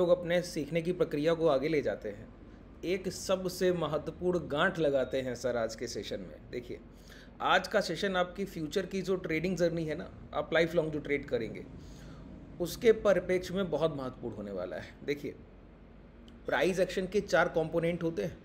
लोग अपने सीखने की प्रक्रिया को आगे ले जाते हैं एक सबसे महत्वपूर्ण गांठ लगाते हैं सर आज के सेशन में देखिए आज का सेशन आपकी फ्यूचर की जो ट्रेडिंग जर्नी है ना आप लाइफ लॉन्ग जो ट्रेड करेंगे उसके परिपेक्ष में बहुत महत्वपूर्ण होने वाला है देखिए प्राइस एक्शन के चार कंपोनेंट होते हैं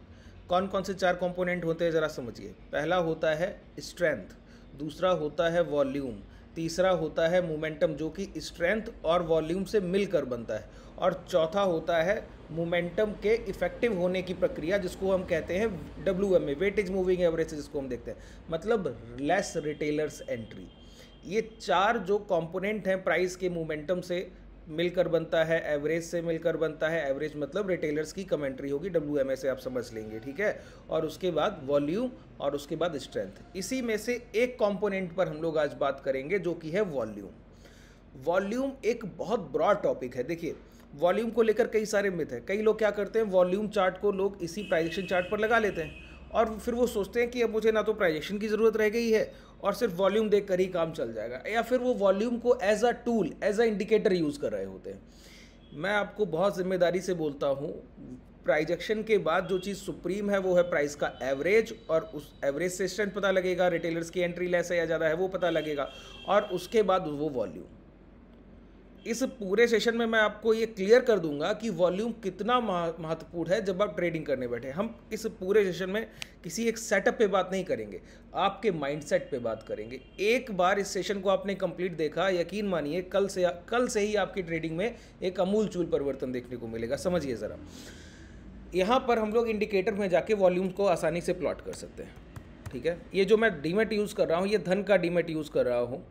कौन कौन से चार कंपोनेंट होते हैं ज़रा समझिए पहला होता है स्ट्रेंथ दूसरा होता है वॉल्यूम तीसरा होता है मोमेंटम जो कि स्ट्रेंथ और वॉल्यूम से मिलकर बनता है और चौथा होता है मोमेंटम के इफेक्टिव होने की प्रक्रिया जिसको हम कहते हैं W M A weightage moving average जिसको हम देखते हैं मतलब लेस रिटेलर्स एंट्री ये चार जो कंपोनेंट हैं प्राइस के मोमेंटम से मिलकर बनता है एवरेज से मिलकर बनता है एवरेज मतलब रिटेलर्स की कमेंट्री होगी डब्ल्यू एम ए से आप समझ लेंगे ठीक है और उसके बाद वॉल्यूम और उसके बाद स्ट्रेंथ इसी में से एक कंपोनेंट पर हम लोग आज बात करेंगे जो कि है वॉल्यूम वॉल्यूम एक बहुत ब्रॉड टॉपिक है देखिए वॉल्यूम को लेकर कई सारे मिथ है कई लोग क्या करते हैं वॉल्यूम चार्ट को लोग इसी प्राइजेक्शन चार्ट पर लगा लेते हैं और फिर वो सोचते हैं कि अब मुझे ना तो प्राइजेक्शन की ज़रूरत रह गई है और सिर्फ वॉल्यूम देख कर ही काम चल जाएगा या फिर वो वॉल्यूम को as a tool as a indicator use कर रहे होते हैं मैं आपको बहुत ज़िम्मेदारी से बोलता हूँ प्राइजेक्शन के बाद जो चीज़ सुप्रीम है वो है प्राइस का एवरेज और उस एवरेज से स्ट्रेंथ पता लगेगा रिटेलर्स की एंट्री लेस है या ज़्यादा है वो पता लगेगा और उसके बाद वो वॉल्यूम इस पूरे सेशन में मैं आपको ये क्लियर कर दूंगा कि वॉल्यूम कितना महत्वपूर्ण है जब आप ट्रेडिंग करने बैठे हम इस पूरे सेशन में किसी एक सेटअप पे बात नहीं करेंगे आपके माइंडसेट पे बात करेंगे एक बार इस सेशन को आपने कंप्लीट देखा यकीन मानिए कल से कल से ही आपकी ट्रेडिंग में एक चूल परिवर्तन देखने को मिलेगा समझिए ज़रा यहाँ पर हम लोग इंडिकेटर में जाके वॉल्यूम को आसानी से प्लॉट कर सकते हैं ठीक है ये जो मैं डीमेट यूज़ कर रहा हूँ ये धन का डीमेट यूज़ कर रहा हूँ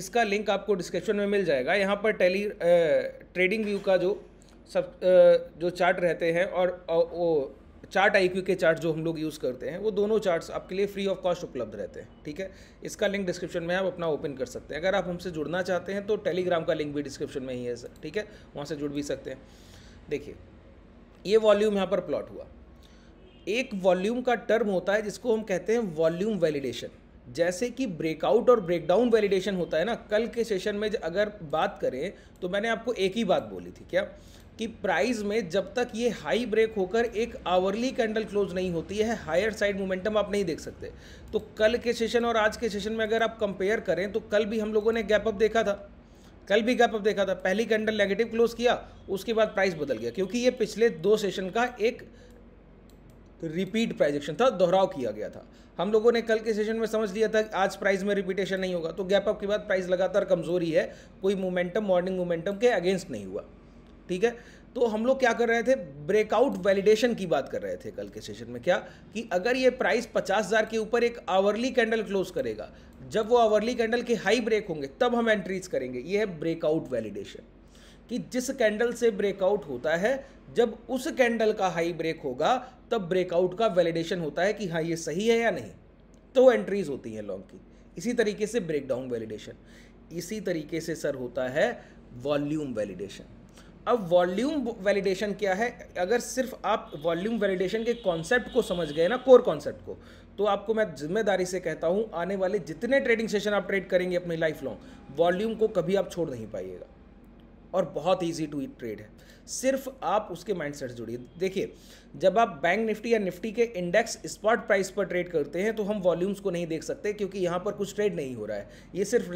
इसका लिंक आपको डिस्क्रिप्शन में मिल जाएगा यहाँ पर टेली ट्रेडिंग व्यू का जो सब जो चार्ट रहते हैं और वो चार्ट आई के चार्ट जो हम लोग यूज़ करते हैं वो दोनों चार्ट्स आपके लिए फ्री ऑफ कॉस्ट उपलब्ध रहते हैं ठीक है इसका लिंक डिस्क्रिप्शन में आप अपना ओपन कर सकते हैं अगर आप हमसे जुड़ना चाहते हैं तो टेलीग्राम का लिंक भी डिस्क्रिप्शन में ही है सर ठीक है वहाँ से जुड़ भी सकते हैं देखिए ये वॉल्यूम यहाँ पर प्लॉट हुआ एक वॉल्यूम का टर्म होता है जिसको हम कहते हैं वॉल्यूम वैलिडेशन जैसे कि ब्रेकआउट और ब्रेकडाउन वैलिडेशन होता है ना कल के सेशन में अगर बात करें तो मैंने आपको एक ही बात बोली थी क्या कि प्राइस में जब तक ये हाई ब्रेक होकर एक आवरली कैंडल क्लोज नहीं होती है हायर साइड मोमेंटम आप नहीं देख सकते तो कल के सेशन और आज के सेशन में अगर आप कंपेयर करें तो कल भी हम लोगों ने गैप अप देखा था कल भी गैप अप देखा था पहली कैंडल नेगेटिव क्लोज किया उसके बाद प्राइस बदल गया क्योंकि ये पिछले दो सेशन का एक रिपीट प्राइजेक्शन था दोहराव किया गया था हम लोगों ने कल के सेशन में समझ लिया था कि आज प्राइस में रिपीटेशन नहीं होगा तो गैप अप के बाद प्राइस लगातार कमजोरी है कोई मोमेंटम मॉर्निंग मोमेंटम के अगेंस्ट नहीं हुआ ठीक है तो हम लोग क्या कर रहे थे ब्रेकआउट वैलिडेशन की बात कर रहे थे कल के सेशन में क्या कि अगर ये प्राइस पचास हज़ार के ऊपर एक आवर्ली कैंडल क्लोज करेगा जब वो आवर्ली कैंडल के हाई ब्रेक होंगे तब हम एंट्रीज करेंगे ये है ब्रेकआउट वैलिडेशन कि जिस कैंडल से ब्रेकआउट होता है जब उस कैंडल का हाई ब्रेक होगा तब ब्रेकआउट का वैलिडेशन होता है कि हाँ ये सही है या नहीं तो एंट्रीज होती हैं लॉन्ग की इसी तरीके से ब्रेकडाउन वैलिडेशन इसी तरीके से सर होता है वॉल्यूम वैलिडेशन अब वॉल्यूम वैलिडेशन क्या है अगर सिर्फ आप वॉल्यूम वैलिडेशन के कॉन्सेप्ट को समझ गए ना कोर कॉन्सेप्ट को तो आपको मैं जिम्मेदारी से कहता हूँ आने वाले जितने ट्रेडिंग सेशन आप ट्रेड करेंगे अपनी लाइफ लॉन्ग वॉल्यूम को कभी आप छोड़ नहीं पाइएगा और बहुत ईजी टू ट्रेड है सिर्फ आप उसके माइंडसेट से जुड़िए देखिए जब आप बैंक निफ्टी या निफ्टी के इंडेक्स स्पॉट प्राइस पर ट्रेड करते हैं तो हम वॉल्यूम्स को नहीं देख सकते क्योंकि यहाँ पर कुछ ट्रेड नहीं हो रहा है ये सिर्फ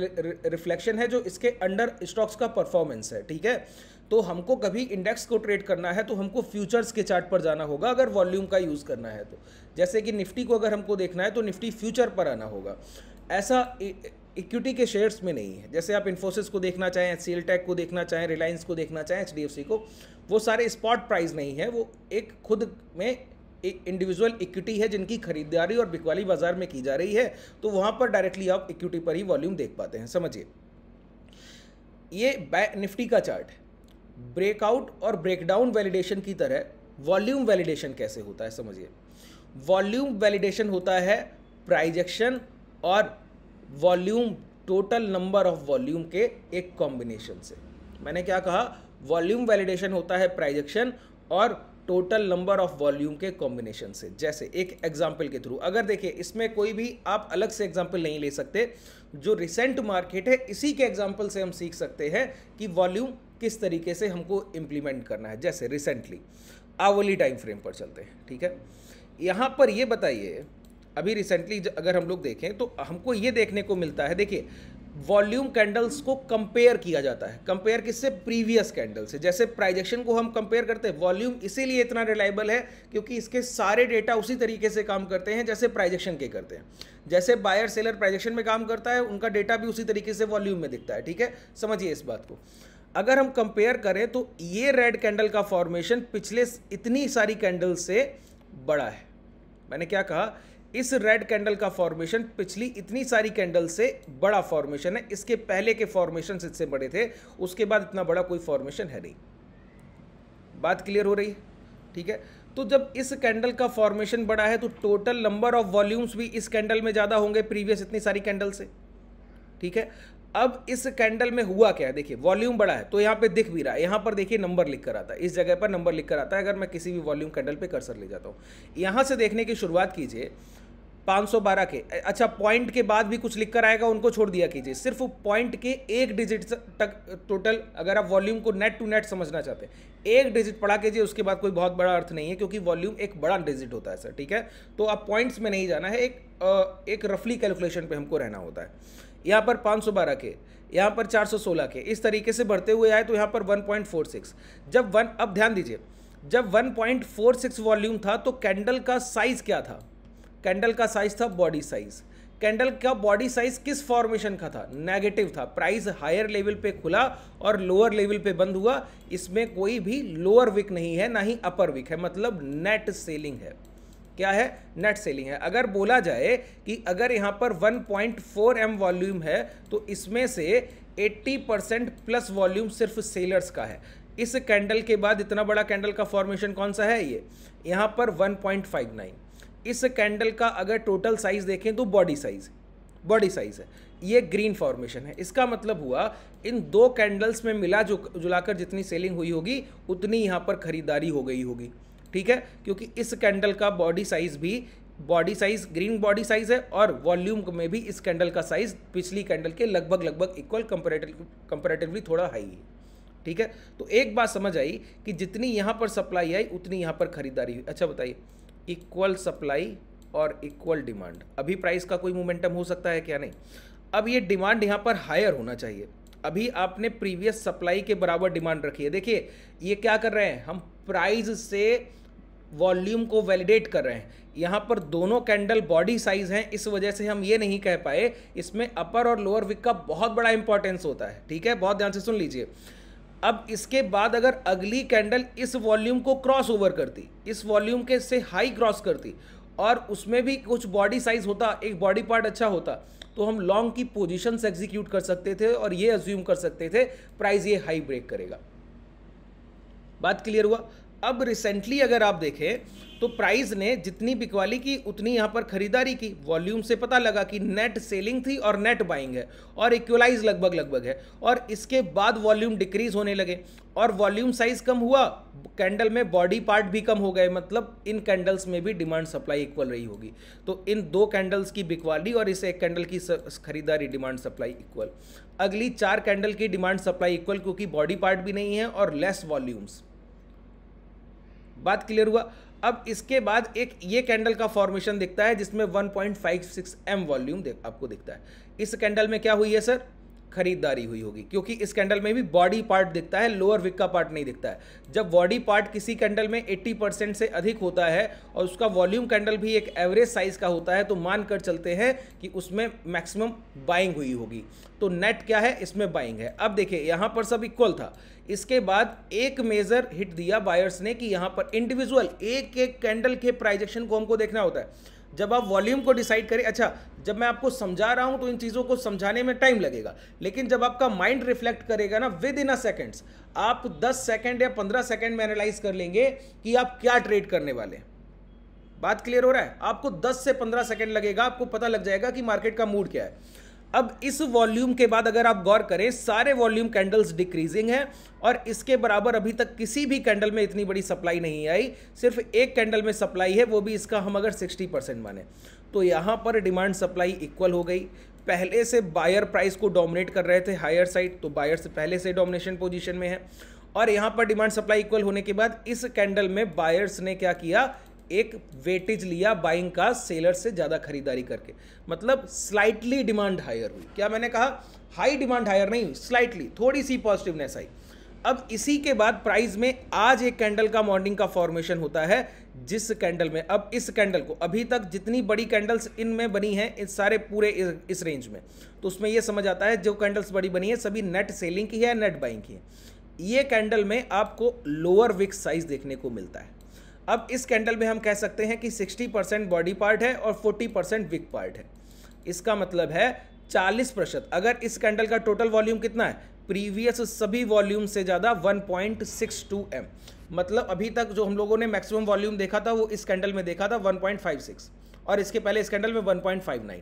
रिफ्लेक्शन है जो इसके अंडर स्टॉक्स का परफॉर्मेंस है ठीक है तो हमको कभी इंडेक्स को ट्रेड करना है तो हमको फ्यूचर्स के चार्ट पर जाना होगा अगर वॉल्यूम का यूज़ करना है तो जैसे कि निफ्टी को अगर हमको देखना है तो निफ्टी फ्यूचर पर आना होगा ऐसा इक्विटी के शेयर्स में नहीं है जैसे आप इन्फोसिस को देखना चाहें एच टेक को देखना चाहें रिलायंस को देखना चाहें एच को वो सारे स्पॉट प्राइस नहीं है वो एक खुद में एक इंडिविजुअल इक्विटी है जिनकी खरीदारी और बिकवाली बाजार में की जा रही है तो वहाँ पर डायरेक्टली आप इक्विटी पर ही वॉल्यूम देख पाते हैं समझिए ये निफ्टी का चार्ट ब्रेकआउट और ब्रेकडाउन वैलिडेशन की तरह वॉल्यूम वैलिडेशन कैसे होता है समझिए वॉल्यूम वैलिडेशन होता है प्राइजेक्शन और volume total number of volume के एक कॉम्बिनेशन से मैंने क्या कहा वॉल्यूम वैलिडेशन होता है प्राइजेक्शन और टोटल नंबर ऑफ वॉल्यूम के कॉम्बिनेशन से जैसे एक एग्जाम्पल के थ्रू अगर देखिए इसमें कोई भी आप अलग से एग्जाम्पल नहीं ले सकते जो रिसेंट मार्केट है इसी के एग्जाम्पल से हम सीख सकते हैं कि वॉल्यूम किस तरीके से हमको इम्प्लीमेंट करना है जैसे रिसेंटली आवली टाइम फ्रेम पर चलते हैं ठीक है यहाँ पर ये बताइए अभी रिसेंटली अगर हम लोग देखें तो हमको ये देखने को मिलता है देखिए वॉल्यूम कैंडल्स को कंपेयर किया जाता है कंपेयर किससे प्रीवियस कैंडल से जैसे प्राइजेक्शन को हम कंपेयर करते हैं वॉल्यूम इसीलिए इतना रिलायबल है क्योंकि इसके सारे डेटा उसी तरीके से काम करते हैं जैसे प्राइजेक्शन के करते हैं जैसे बायर सेलर प्राइजेक्शन में काम करता है उनका डेटा भी उसी तरीके से वॉल्यूम में दिखता है ठीक है समझिए इस बात को अगर हम कंपेयर करें तो ये रेड कैंडल का फॉर्मेशन पिछले इतनी सारी कैंडल से बड़ा है मैंने क्या कहा इस रेड कैंडल का फॉर्मेशन पिछली इतनी सारी कैंडल से बड़ा फॉर्मेशन है इसके पहले के फॉर्मेशन इससे बड़े थे उसके बाद इतना बड़ा कोई फॉर्मेशन है नहीं बात क्लियर हो रही है ठीक है तो जब इस कैंडल का फॉर्मेशन बड़ा है तो टोटल नंबर ऑफ वॉल्यूम्स भी इस कैंडल में ज़्यादा होंगे प्रीवियस इतनी सारी कैंडल से ठीक है अब इस कैंडल में हुआ क्या देखिए वॉल्यूम बड़ा है तो यहां पे दिख भी रहा है यहां पर देखिए नंबर लिख कर आता है इस जगह पर नंबर लिख कर आता है अगर मैं किसी भी वॉल्यूम कैंडल पे कर्सर ले जाता हूं यहां से देखने की शुरुआत कीजिए 512 के अच्छा पॉइंट के बाद भी कुछ लिखकर आएगा उनको छोड़ दिया कीजिए सिर्फ पॉइंट के एक डिजिट तक टोटल अगर आप वॉल्यूम को नेट टू नेट समझना चाहते हैं एक डिजिट पढ़ा कीजिए उसके बाद कोई बहुत बड़ा अर्थ नहीं है क्योंकि वॉल्यूम एक बड़ा डिजिट होता है सर ठीक है तो आप पॉइंट्स में नहीं जाना है एक आ, एक रफली कैलकुलेशन पर हमको रहना होता है यहाँ पर पाँच के यहाँ पर चार के इस तरीके से बढ़ते हुए आए तो यहाँ पर वन जब वन अब ध्यान दीजिए जब 1.46 वॉल्यूम था तो कैंडल का साइज क्या था कैंडल का साइज था बॉडी साइज कैंडल का बॉडी साइज किस फॉर्मेशन का था नेगेटिव था प्राइस हायर लेवल पे खुला और लोअर लेवल पे बंद हुआ इसमें कोई भी लोअर विक नहीं है ना ही अपर विक है मतलब नेट सेलिंग है क्या है नेट सेलिंग है अगर बोला जाए कि अगर यहाँ पर 1.4 पॉइंट वॉल्यूम है तो इसमें से 80 परसेंट प्लस वॉल्यूम सिर्फ सेलर्स का है इस कैंडल के बाद इतना बड़ा कैंडल का फॉर्मेशन कौन सा है ये यहाँ पर 1.59 इस कैंडल का अगर टोटल साइज देखें तो बॉडी साइज बॉडी साइज है ये ग्रीन फॉर्मेशन है इसका मतलब हुआ इन दो कैंडल्स में मिला जो जुलाकर जितनी सेलिंग हुई होगी उतनी यहाँ पर खरीदारी हो गई होगी ठीक है क्योंकि इस कैंडल का बॉडी साइज भी body size green body size है और वॉल्यूम में भी इस कैंडल का साइज पिछली कैंडल के लगभग लगभग इक्वल कंपेरेटिव कंपेरेटिवली थोड़ा हाई है ठीक है तो एक बात समझ आई कि जितनी यहाँ पर सप्लाई आई उतनी यहाँ पर खरीदारी हुई अच्छा बताइए इक्वल सप्लाई और इक्वल डिमांड अभी प्राइस का कोई मोमेंटम हो सकता है क्या नहीं अब ये डिमांड यहाँ पर हायर होना चाहिए अभी आपने प्रीवियस सप्लाई के बराबर डिमांड रखी है देखिए ये क्या कर रहे हैं हम प्राइस से वॉल्यूम को वैलिडेट कर रहे हैं यहाँ पर दोनों कैंडल बॉडी साइज हैं इस वजह से हम ये नहीं कह पाए इसमें अपर और लोअर विक का बहुत बड़ा इंपॉर्टेंस होता है ठीक है बहुत ध्यान से सुन लीजिए अब इसके बाद अगर अगली कैंडल इस वॉल्यूम को क्रॉस ओवर करती इस वॉल्यूम के से हाई क्रॉस करती और उसमें भी कुछ बॉडी साइज होता एक बॉडी पार्ट अच्छा होता तो हम लॉन्ग की पोजिशन एग्जीक्यूट कर सकते थे और ये अज्यूम कर सकते थे प्राइस ये हाई ब्रेक करेगा बात क्लियर हुआ अब रिसेंटली अगर आप देखें तो प्राइस ने जितनी बिकवाली की उतनी यहाँ पर खरीदारी की वॉल्यूम से पता लगा कि नेट सेलिंग थी और नेट बाइंग है और इक्वलाइज लगभग लगभग है और इसके बाद वॉल्यूम डिक्रीज होने लगे और वॉल्यूम साइज कम हुआ कैंडल में बॉडी पार्ट भी कम हो गए मतलब इन कैंडल्स में भी डिमांड सप्लाई इक्वल रही होगी तो इन दो कैंडल्स की बिकवाली और इस एक कैंडल की खरीदारी डिमांड सप्लाई इक्वल अगली चार कैंडल की डिमांड सप्लाई इक्वल क्योंकि बॉडी पार्ट भी नहीं है और लेस वॉल्यूम्स बात क्लियर हुआ अब इसके बाद एक ये कैंडल का फॉर्मेशन दिखता है जिसमें 1.56 एम वॉल्यूम आपको दिखता है इस कैंडल में क्या हुई है सर खरीदारी हुई होगी क्योंकि इस कैंडल में भी बॉडी पार्ट दिखता है लोअर विक का पार्ट नहीं दिखता है जब बॉडी पार्ट किसी कैंडल में 80 परसेंट से अधिक होता है और उसका वॉल्यूम कैंडल भी एक एवरेज साइज का होता है तो मान कर चलते हैं कि उसमें मैक्सिमम बाइंग हुई होगी तो नेट क्या है इसमें बाइंग है अब देखिए यहां पर सब इक्वल था इसके बाद एक मेजर हिट दिया बायर्स ने कि यहां पर इंडिविजुअल एक एक कैंडल के प्राइजेक्शन को हमको देखना होता है जब आप वॉल्यूम को डिसाइड करें अच्छा जब मैं आपको समझा रहा हूं तो इन चीज़ों को समझाने में टाइम लगेगा लेकिन जब आपका माइंड रिफ्लेक्ट करेगा ना विद इन अ सेकेंड्स आप 10 सेकेंड या 15 सेकेंड में एनालाइज कर लेंगे कि आप क्या ट्रेड करने वाले बात क्लियर हो रहा है आपको 10 से 15 सेकेंड लगेगा आपको पता लग जाएगा कि मार्केट का मूड क्या है अब इस वॉल्यूम के बाद अगर आप गौर करें सारे वॉल्यूम कैंडल्स डिक्रीजिंग हैं और इसके बराबर अभी तक किसी भी कैंडल में इतनी बड़ी सप्लाई नहीं आई सिर्फ एक कैंडल में सप्लाई है वो भी इसका हम अगर 60 परसेंट माने तो यहाँ पर डिमांड सप्लाई इक्वल हो गई पहले से बायर प्राइस को डोमिनेट कर रहे थे हायर साइड तो बायर से पहले से डोमिनेशन पोजिशन में है और यहाँ पर डिमांड सप्लाई इक्वल होने के बाद इस कैंडल में बायर्स ने क्या किया एक वेटेज लिया बाइंग का सेलर से ज़्यादा खरीदारी करके मतलब स्लाइटली डिमांड हायर हुई क्या मैंने कहा हाई डिमांड हायर नहीं हुई स्लाइटली थोड़ी सी पॉजिटिवनेस आई अब इसी के बाद प्राइस में आज एक कैंडल का मॉर्निंग का फॉर्मेशन होता है जिस कैंडल में अब इस कैंडल को अभी तक जितनी बड़ी कैंडल्स इनमें बनी हैं इस सारे पूरे इस, इस रेंज में तो उसमें यह समझ आता है जो कैंडल्स बड़ी बनी है सभी नेट सेलिंग की है नेट बाइंग की है ये कैंडल में आपको लोअर विक्स साइज देखने को मिलता है अब इस कैंडल में हम कह सकते हैं कि 60 परसेंट बॉडी पार्ट है और 40 परसेंट विक पार्ट है इसका मतलब है 40 प्रतिशत अगर इस कैंडल का टोटल वॉल्यूम कितना है प्रीवियस सभी वॉल्यूम से ज़्यादा 1.62 एम मतलब अभी तक जो हम लोगों ने मैक्सिमम वॉल्यूम देखा था वो इस कैंडल में देखा था 1.56 और इसके पहले इस कैंडल में 1.59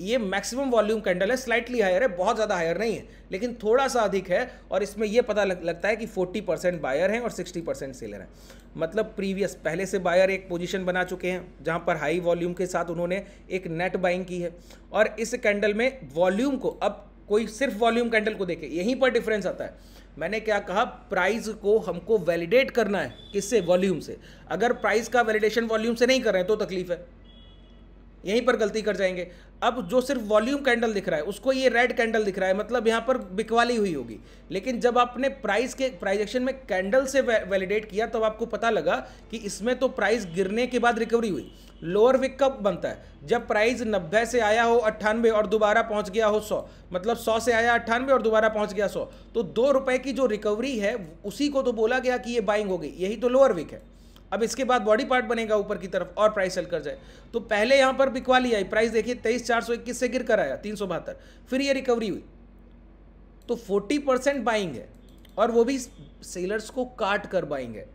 ये मैक्सिमम वॉल्यूम कैंडल है स्लाइटली हायर है बहुत ज़्यादा हायर नहीं है लेकिन थोड़ा सा अधिक है और इसमें यह पता लग, लगता है कि 40 परसेंट बायर हैं और 60 परसेंट सेलर हैं मतलब प्रीवियस पहले से बायर एक पोजीशन बना चुके हैं जहां पर हाई वॉल्यूम के साथ उन्होंने एक नेट बाइंग की है और इस कैंडल में वॉल्यूम को अब कोई सिर्फ वॉल्यूम कैंडल को देखे यहीं पर डिफरेंस आता है मैंने क्या कहा प्राइस को हमको वैलिडेट करना है किससे वॉल्यूम से अगर प्राइस का वैलिडेशन वॉल्यूम से नहीं कर रहे हैं तो तकलीफ है यहीं पर गलती कर जाएंगे अब जो सिर्फ वॉल्यूम कैंडल दिख रहा है उसको ये रेड कैंडल दिख रहा है मतलब यहाँ पर बिकवाली हुई होगी लेकिन जब आपने प्राइस के प्राइजेक्शन में कैंडल से वैलिडेट किया तब तो आपको पता लगा कि इसमें तो प्राइस गिरने के बाद रिकवरी हुई लोअर विक कब बनता है जब प्राइस नब्बे से आया हो अट्ठानवे और दोबारा पहुंच गया हो सौ मतलब सौ से आया अट्ठानवे और दोबारा पहुंच गया सौ तो दो रुपए की जो रिकवरी है उसी को तो बोला गया कि ये बाइंग हो गई यही तो लोअर विक है अब इसके बाद बॉडी पार्ट बनेगा ऊपर की तरफ और प्राइस सेल कर जाए तो पहले यहाँ पर बिकवा लिया प्राइस देखिए तेईस चार सौ इक्कीस से गिर कर आया तीन सौ बहत्तर फिर ये रिकवरी हुई तो फोर्टी परसेंट बाइंग है और वो भी सेलर्स को काट कर बाइंग है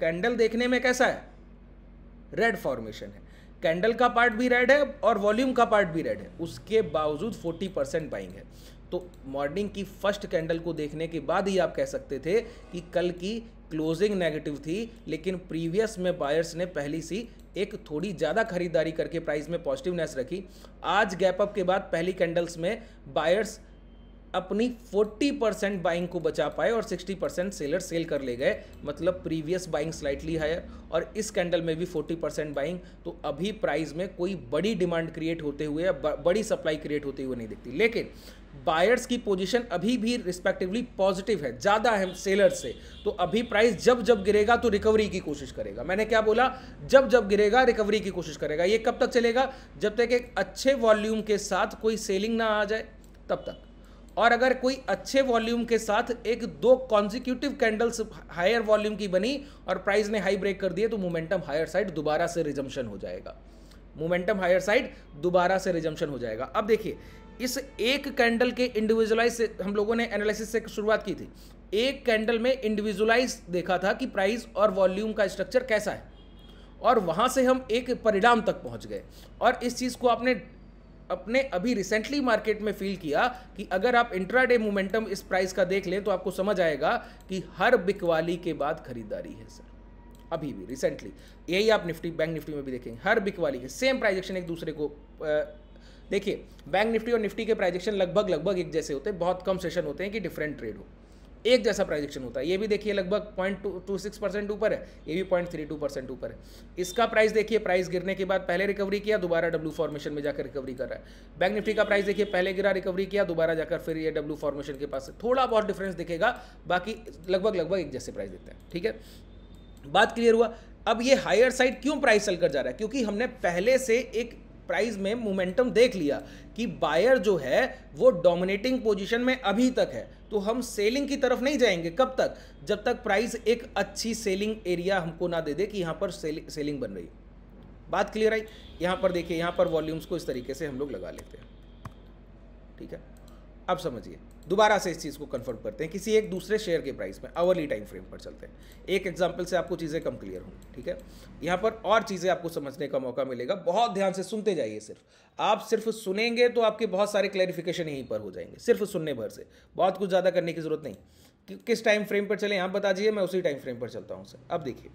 कैंडल देखने में कैसा है रेड फॉर्मेशन है कैंडल का पार्ट भी रेड है और वॉल्यूम का पार्ट भी रेड है उसके बावजूद फोर्टी परसेंट बाइंग है तो मॉर्निंग की फर्स्ट कैंडल को देखने के बाद ही आप कह सकते थे कि कल की क्लोजिंग नेगेटिव थी लेकिन प्रीवियस में बायर्स ने पहली सी एक थोड़ी ज़्यादा खरीदारी करके प्राइस में पॉजिटिवनेस रखी आज गैप अप के बाद पहली कैंडल्स में बायर्स अपनी 40 परसेंट बाइंग को बचा पाए और 60 परसेंट सेलर सेल कर ले गए मतलब प्रीवियस बाइंग स्लाइटली हायर और इस कैंडल में भी 40 परसेंट बाइंग तो अभी प्राइस में कोई बड़ी डिमांड क्रिएट होते हुए या बड़ी सप्लाई क्रिएट होते हुए नहीं दिखती लेकिन बायर्स की पोजीशन अभी भी रिस्पेक्टिवली पॉजिटिव है ज़्यादा है सेलर से तो अभी प्राइस जब जब गिरेगा तो रिकवरी की कोशिश करेगा मैंने क्या बोला जब जब गिरेगा रिकवरी की कोशिश करेगा ये कब तक चलेगा जब तक एक अच्छे वॉल्यूम के साथ कोई सेलिंग ना आ जाए तब तक और अगर कोई अच्छे वॉल्यूम के साथ एक दो कॉन्जिक्यूटिव कैंडल्स हायर वॉल्यूम की बनी और प्राइस ने हाई ब्रेक कर दिए तो मोमेंटम हायर साइड दोबारा से रिजम्पशन हो जाएगा मोमेंटम हायर साइड दोबारा से रिजम्पशन हो जाएगा अब देखिए इस एक कैंडल के इंडिविजुअलाइज हम लोगों ने एनालिसिस से शुरुआत की थी एक कैंडल में इंडिविजुअलाइज देखा था कि प्राइस और वॉल्यूम का स्ट्रक्चर कैसा है और वहाँ से हम एक परिणाम तक पहुँच गए और इस चीज़ को आपने अपने अभी रिसेंटली मार्केट में फील किया कि अगर आप इंट्राडे मोमेंटम इस प्राइस का देख लें तो आपको समझ आएगा कि हर बिकवाली के बाद खरीदारी है सर अभी भी रिसेंटली यही आप निफ्टी बैंक निफ्टी में भी देखेंगे हर बिक वाली के सेम प्राइजेक्शन एक दूसरे को देखिए बैंक निफ्टी और निफ्टी के प्राइजेक्शन लगभग लगभग एक जैसे होते हैं बहुत कम सेशन होते हैं कि डिफरेंट ट्रेड हो एक जैसा प्राइजेक्शन होता है ये भी देखिए लगभग point two two six percent ऊपर है ये भी पॉइंट थ्री टू परसेंट ऊपर है इसका प्राइस देखिए प्राइस गिरने के बाद पहले रिकवरी किया दोबारा डब्ल्यू फॉर्मेशन में जाकर रिकवरी कर रहा है बैंक निफ्टी का प्राइस देखिए पहले गिरा रिकवरी किया दोबारा जाकर फिर ये डब्ल्यू फॉर्मेशन के पास थोड़ा बहुत डिफरेंस दिखेगा बाकी लगभग लगभग एक जैसे प्राइस देते हैं ठीक है बात क्लियर हुआ अब ये हायर साइड क्यों प्राइस सेल कर जा रहा है क्योंकि हमने पहले से एक प्राइस में मोमेंटम देख लिया कि बायर जो है वो डोमिनेटिंग पोजीशन में अभी तक है तो हम सेलिंग की तरफ नहीं जाएंगे कब तक जब तक प्राइस एक अच्छी सेलिंग एरिया हमको ना दे दे कि यहाँ पर सेल, सेलिंग बन रही बात क्लियर आई यहाँ पर देखिए यहाँ पर वॉल्यूम्स को इस तरीके से हम लोग लगा लेते हैं ठीक है अब समझिए दोबारा से इस चीज़ को कन्फर्म करते हैं किसी एक दूसरे शेयर के प्राइस में आवरली टाइम फ्रेम पर चलते हैं एक एग्जाम्पल से आपको चीज़ें कम क्लियर हों ठीक है यहाँ पर और चीज़ें आपको समझने का मौका मिलेगा बहुत ध्यान से सुनते जाइए सिर्फ आप सिर्फ सुनेंगे तो आपके बहुत सारे क्लैरिफिकेशन यहीं पर हो जाएंगे सिर्फ सुनने भर से बहुत कुछ ज़्यादा करने की ज़रूरत नहीं कि किस टाइम फ्रेम पर चलें आप बता दिए मैं उसी टाइम फ्रेम पर चलता हूँ सर अब देखिए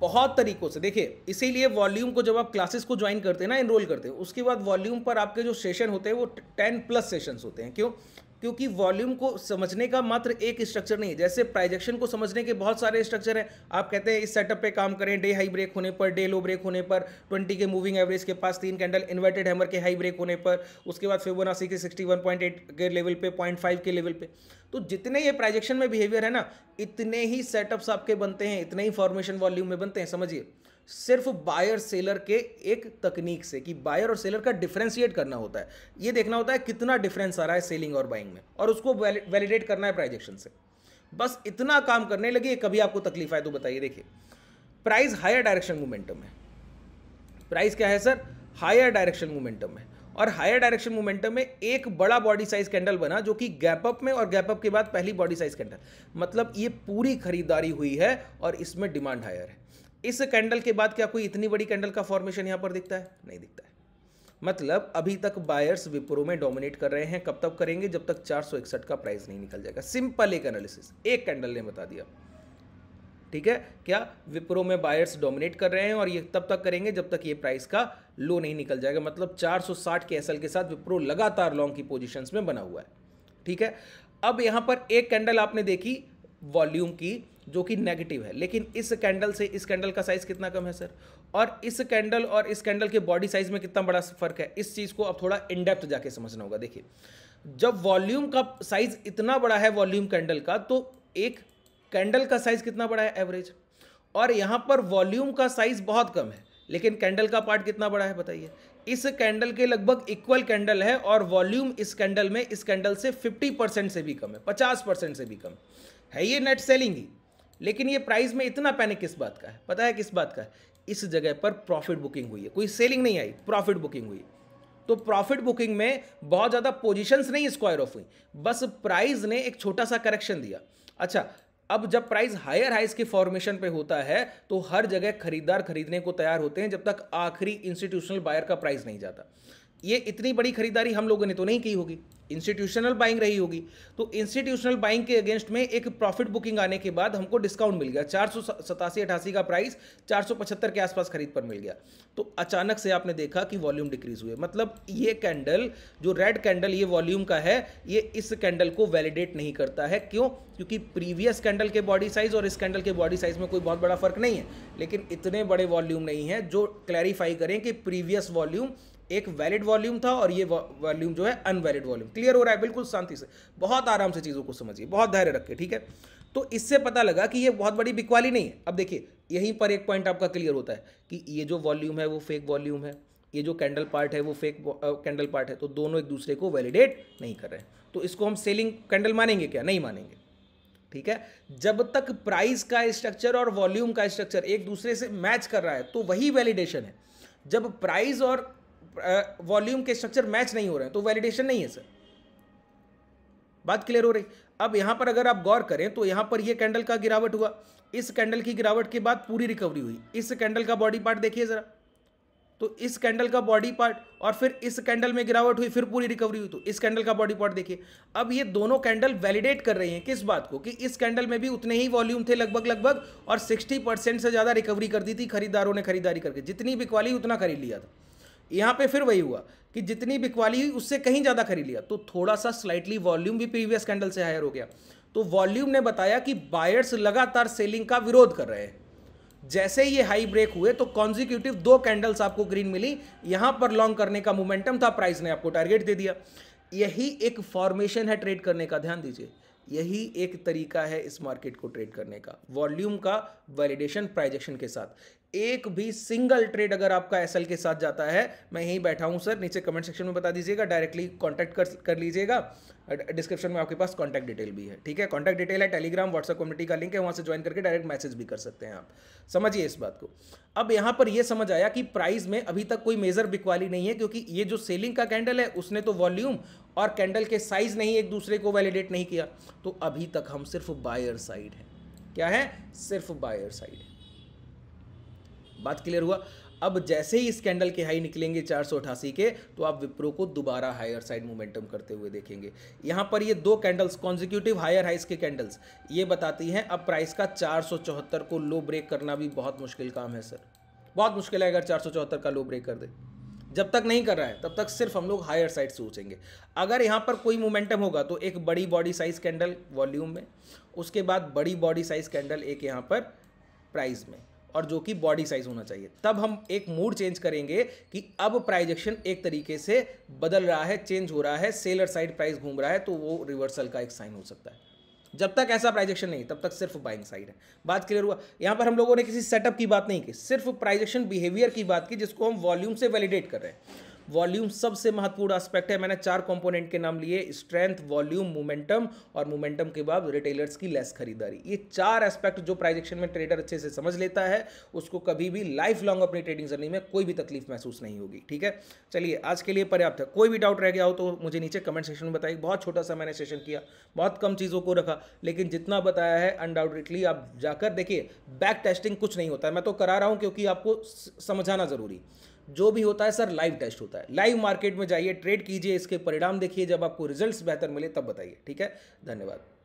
बहुत तरीकों से देखिए इसीलिए वॉल्यूम को जब आप क्लासेस को ज्वाइन करते हैं ना एनरोल करते हैं उसके बाद वॉल्यूम पर आपके जो सेशन होते हैं वो टेन प्लस सेशंस होते हैं क्यों क्योंकि वॉल्यूम को समझने का मात्र एक स्ट्रक्चर नहीं है जैसे प्राइजेक्शन को समझने के बहुत सारे स्ट्रक्चर हैं आप कहते हैं इस सेटअप पे काम करें डे हाई ब्रेक होने पर डे लो ब्रेक होने पर 20 के मूविंग एवरेज के पास तीन कैंडल इन्वर्टेड हैमर के हाई ब्रेक होने पर उसके बाद फेबोनासी के 61.8 के लेवल पे पॉइंट के लेवल पे तो जितने ये प्राइजेक्शन में बिहेवियर है ना इतने ही सेटअप्स आपके बनते हैं इतने ही फॉर्मेशन वॉल्यूम में बनते हैं समझिए सिर्फ बायर सेलर के एक तकनीक से कि बायर और सेलर का डिफ्रेंशिएट करना होता है ये देखना होता है कितना डिफरेंस आ रहा है सेलिंग और बाइंग में और उसको वैलिडेट करना है प्राइजेक्शन से बस इतना काम करने लगे कभी आपको तकलीफ आए तो बताइए देखिए प्राइस हायर डायरेक्शन मोमेंटम है प्राइस क्या है सर हायर डायरेक्शन मोमेंटम है और हायर डायरेक्शन मोमेंटम में एक बड़ा बॉडी साइज कैंडल बना जो कि गैप अप में और गैप अप के बाद पहली बॉडी साइज कैंडल मतलब ये पूरी खरीदारी हुई है और इसमें डिमांड हायर है इस कैंडल के बाद क्या कोई इतनी बड़ी कैंडल का फॉर्मेशन यहां पर दिखता है नहीं दिखता है मतलब अभी तक बायर्स विप्रो में डोमिनेट कर रहे हैं कब तक करेंगे जब तक चार का प्राइस नहीं निकल जाएगा सिंपल एक एनालिसिस एक कैंडल ने बता दिया ठीक है क्या विप्रो में बायर्स डोमिनेट कर रहे हैं और ये तब तक करेंगे जब तक ये प्राइस का लो नहीं निकल जाएगा मतलब 460 के एसएल के साथ विप्रो लगातार लॉन्ग की पोजीशंस में बना हुआ है ठीक है अब यहां पर एक कैंडल आपने देखी वॉल्यूम की जो कि नेगेटिव है लेकिन इस कैंडल से इस कैंडल का साइज कितना कम है सर और इस कैंडल और इस कैंडल के बॉडी साइज में कितना बड़ा फर्क है इस चीज़ को अब थोड़ा इनडेप्थ जाके समझना होगा देखिए जब वॉल्यूम का साइज इतना बड़ा है वॉल्यूम कैंडल का तो एक कैंडल का साइज कितना बड़ा है एवरेज और यहाँ पर वॉल्यूम का साइज बहुत कम है लेकिन कैंडल का पार्ट कितना बड़ा है बताइए इस कैंडल के लगभग इक्वल कैंडल है और वॉल्यूम इस कैंडल में इस कैंडल से 50 परसेंट से भी कम है 50 परसेंट से भी कम है ये नेट सेलिंग ही लेकिन ये प्राइस में इतना पैनिक किस बात का है पता है किस बात का है इस जगह पर प्रॉफिट बुकिंग हुई है कोई सेलिंग नहीं आई प्रॉफिट बुकिंग हुई तो प्रॉफिट बुकिंग में बहुत ज़्यादा पोजिशन नहीं स्क्वायर ऑफ हुई बस प्राइस ने एक छोटा सा करेक्शन दिया अच्छा अब जब प्राइस हायर हाइस के फॉर्मेशन पे होता है तो हर जगह खरीदार खरीदने को तैयार होते हैं जब तक आखिरी इंस्टीट्यूशनल बायर का प्राइस नहीं जाता ये इतनी बड़ी खरीदारी हम लोगों ने तो नहीं की होगी इंस्टीट्यूशनल बाइंग रही होगी तो इंस्टीट्यूशनल बाइंग के अगेंस्ट में एक प्रॉफिट बुकिंग आने के बाद हमको डिस्काउंट मिल गया चार सौ का प्राइस चार पचहत्तर के आसपास खरीद पर मिल गया तो अचानक से आपने देखा कि वॉल्यूम डिक्रीज हुए मतलब ये कैंडल जो रेड कैंडल ये वॉल्यूम का है ये इस कैंडल को वैलिडेट नहीं करता है क्यों क्योंकि प्रीवियस कैंडल के बॉडी साइज और इस कैंडल के बॉडी साइज में कोई बहुत बड़ा फर्क नहीं है लेकिन इतने बड़े वॉल्यूम नहीं है जो क्लैरिफाई करें कि प्रीवियस वॉल्यूम एक वैलिड वॉल्यूम था और ये वॉल्यूम जो है अनवैलिड वॉल्यूम क्लियर हो रहा है बिल्कुल शांति से बहुत आराम से चीज़ों को समझिए बहुत धैर्य रखिए ठीक है तो इससे पता लगा कि ये बहुत बड़ी बिकवाली नहीं है अब देखिए यहीं पर एक पॉइंट आपका क्लियर होता है कि ये जो वॉल्यूम है वो फेक वॉल्यूम है ये जो कैंडल पार्ट है वो फेक कैंडल पार्ट है तो दोनों एक दूसरे को वैलिडेट नहीं कर रहे हैं तो इसको हम सेलिंग कैंडल मानेंगे क्या नहीं मानेंगे ठीक है जब तक प्राइस का स्ट्रक्चर और वॉल्यूम का स्ट्रक्चर एक दूसरे से मैच कर रहा है तो वही वैलिडेशन है जब प्राइस और वॉल्यूम के स्ट्रक्चर मैच नहीं हो रहे हैं तो वैलिडेशन नहीं है सर बात क्लियर हो रही अब यहां पर अगर आप गौर करें तो यहां पर ये कैंडल का गिरावट हुआ इस कैंडल की गिरावट के बाद पूरी रिकवरी हुई इस कैंडल का बॉडी पार्ट देखिए ज़रा तो इस कैंडल का बॉडी पार्ट और फिर इस कैंडल में गिरावट हुई फिर पूरी रिकवरी हुई तो इस कैंडल का बॉडी पार्ट देखिए अब ये दोनों कैंडल वैलिडेट कर रही हैं किस बात को कि इस कैंडल में भी उतने ही वॉल्यूम थे लगभग लगभग और 60 परसेंट से ज़्यादा रिकवरी कर दी थी खरीदारों ने खरीदारी करके जितनी बिकवाली उतना खरीद लिया था यहाँ पे फिर वही हुआ कि जितनी बिकवाली हुई उससे कहीं ज़्यादा खरीद लिया तो थोड़ा सा स्लाइटली वॉल्यूम भी प्रीवियस कैंडल से हायर हो गया तो वॉल्यूम ने बताया कि बायर्स लगातार सेलिंग का विरोध कर रहे हैं जैसे ये हाई ब्रेक हुए तो कॉन्जिक्यूटिव दो कैंडल्स आपको ग्रीन मिली यहां पर लॉन्ग करने का मोमेंटम था प्राइस ने आपको टारगेट दे दिया यही एक फॉर्मेशन है ट्रेड करने का ध्यान दीजिए यही एक तरीका है इस मार्केट को ट्रेड करने का वॉल्यूम का वैलिडेशन प्राइजेक्शन के साथ एक भी सिंगल ट्रेड अगर आपका एसएल के साथ जाता है मैं यहीं बैठा हूं सर नीचे कमेंट सेक्शन में बता दीजिएगा डायरेक्टली कांटेक्ट कर कर लीजिएगा डिस्क्रिप्शन में आपके पास कांटेक्ट डिटेल भी है ठीक है कांटेक्ट डिटेल है टेलीग्राम व्हाट्सएप कम्युनिटी का लिंक है वहां से ज्वाइन करके डायरेक्ट मैसेज भी कर सकते हैं आप समझिए इस बात को अब यहां पर यह समझ आया कि प्राइस में अभी तक कोई मेजर बिकवाली नहीं है क्योंकि ये जो सेलिंग का कैंडल है उसने तो वॉल्यूम और कैंडल के साइज नहीं एक दूसरे को वैलिडेट नहीं किया तो अभी तक हम सिर्फ बायर साइड है क्या है सिर्फ बायर साइड है बात क्लियर हुआ अब जैसे ही स्कैंडल के हाई निकलेंगे चार के तो आप विप्रो को दोबारा हायर साइड मोमेंटम करते हुए देखेंगे यहाँ पर ये दो कैंडल्स कॉन्जिक्यूटिव हायर हाइस के कैंडल्स ये बताती हैं अब प्राइस का चार को लो ब्रेक करना भी बहुत मुश्किल काम है सर बहुत मुश्किल है अगर चार का लो ब्रेक कर दे जब तक नहीं कर रहा है तब तक सिर्फ हम लोग हायर साइड सोचेंगे अगर यहाँ पर कोई मोमेंटम होगा तो एक बड़ी बॉडी साइज कैंडल वॉल्यूम में उसके बाद बड़ी बॉडी साइज कैंडल एक यहाँ पर प्राइस में और जो कि बॉडी साइज होना चाहिए तब हम एक मूड चेंज करेंगे कि अब प्राइज एक्शन एक तरीके से बदल रहा है चेंज हो रहा है सेलर साइड प्राइस घूम रहा है तो वो रिवर्सल का एक साइन हो सकता है जब तक ऐसा प्राइजेक्शन नहीं तब तक सिर्फ बाइंग साइड है बात क्लियर हुआ यहाँ पर हम लोगों ने किसी सेटअप की बात नहीं की सिर्फ प्राइजेक्शन बिहेवियर की बात की जिसको हम वॉल्यूम से वैलिडेट कर रहे हैं वॉल्यूम सबसे महत्वपूर्ण एस्पेक्ट है मैंने चार कंपोनेंट के नाम लिए स्ट्रेंथ वॉल्यूम मोमेंटम और मोमेंटम के बाद रिटेलर्स की लेस खरीदारी ये चार एस्पेक्ट जो प्राइजेक्शन में ट्रेडर अच्छे से समझ लेता है उसको कभी भी लाइफ लॉन्ग अपनी ट्रेडिंग जर्नी में कोई भी तकलीफ महसूस नहीं होगी ठीक है चलिए आज के लिए पर्याप्त है कोई भी डाउट रह गया हो तो मुझे नीचे कमेंट सेक्शन में बताइए बहुत छोटा सा मैंने सेशन किया बहुत कम चीज़ों को रखा लेकिन जितना बताया है अनडाउटेडली आप जाकर देखिए बैक टेस्टिंग कुछ नहीं होता है मैं तो करा रहा हूँ क्योंकि आपको समझाना ज़रूरी जो भी होता है सर लाइव टेस्ट होता है लाइव मार्केट में जाइए ट्रेड कीजिए इसके परिणाम देखिए जब आपको रिजल्ट्स बेहतर मिले तब बताइए ठीक है धन्यवाद